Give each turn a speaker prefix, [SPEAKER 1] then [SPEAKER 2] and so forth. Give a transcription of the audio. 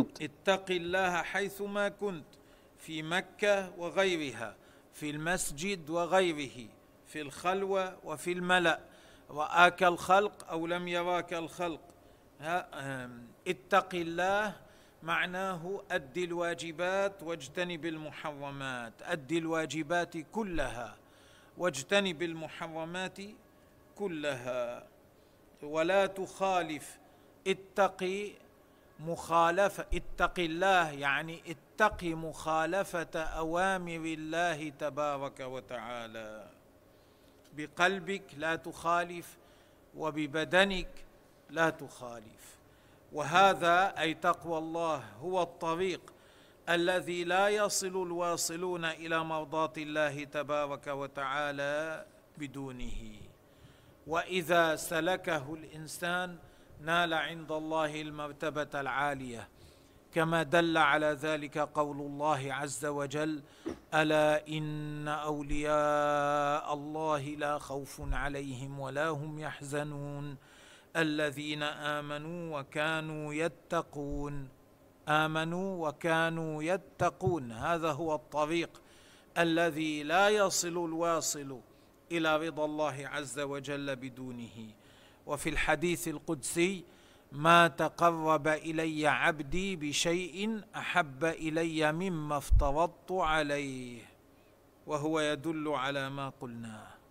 [SPEAKER 1] اتق الله حيثما كنت في مكة وغيرها في المسجد وغيره في الخلوة وفي الملأ رآك الخلق أو لم يراك الخلق اتق الله معناه أد الواجبات واجتنب المحرمات أد الواجبات كلها واجتنب المحرمات كلها ولا تخالف اتقي مخالفه اتق الله يعني اتق مخالفه اوامر الله تبارك وتعالى بقلبك لا تخالف وببدنك لا تخالف وهذا اي تقوى الله هو الطريق الذي لا يصل الواصلون الى مرضاه الله تبارك وتعالى بدونه واذا سلكه الانسان نال عند الله المرتبه العاليه كما دل على ذلك قول الله عز وجل الا ان اولياء الله لا خوف عليهم ولا هم يحزنون الذين امنوا وكانوا يتقون امنوا وكانوا يتقون هذا هو الطريق الذي لا يصل الواصل الى رضا الله عز وجل بدونه وفي الحديث القدسي ما تقرب الي عبدي بشيء احب الي مما افترضت عليه وهو يدل على ما قلناه